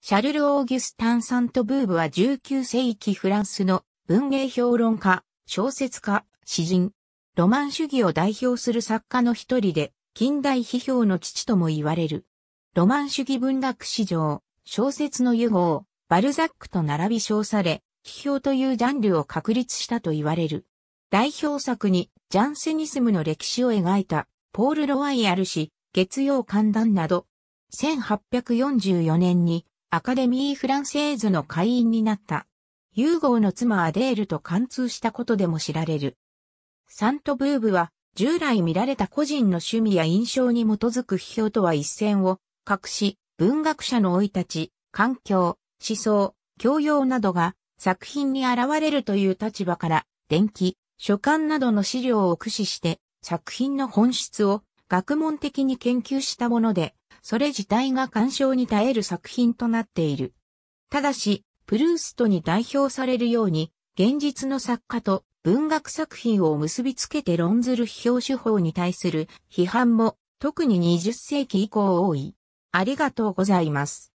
シャルル・オーギュスタン・サント・ブーブは19世紀フランスの文芸評論家、小説家、詩人、ロマン主義を代表する作家の一人で、近代批評の父とも言われる。ロマン主義文学史上、小説の融合、バルザックと並び称され、批評というジャンルを確立したと言われる。代表作に、ジャンセニスムの歴史を描いた、ポール・ロワイアル氏、月曜寒暖など、1844年にアカデミー・フランセーズの会員になった。ユーゴーの妻アデールと貫通したことでも知られる。サントブーブは、従来見られた個人の趣味や印象に基づく批評とは一線を隠し、文学者の生い立ち、環境、思想、教養などが作品に現れるという立場から、電気、書簡などの資料を駆使して、作品の本質を学問的に研究したものでそれ自体が干渉に耐える作品となっている。ただし、プルーストに代表されるように、現実の作家と文学作品を結びつけて論ずる批評手法に対する批判も特に20世紀以降多い。ありがとうございます。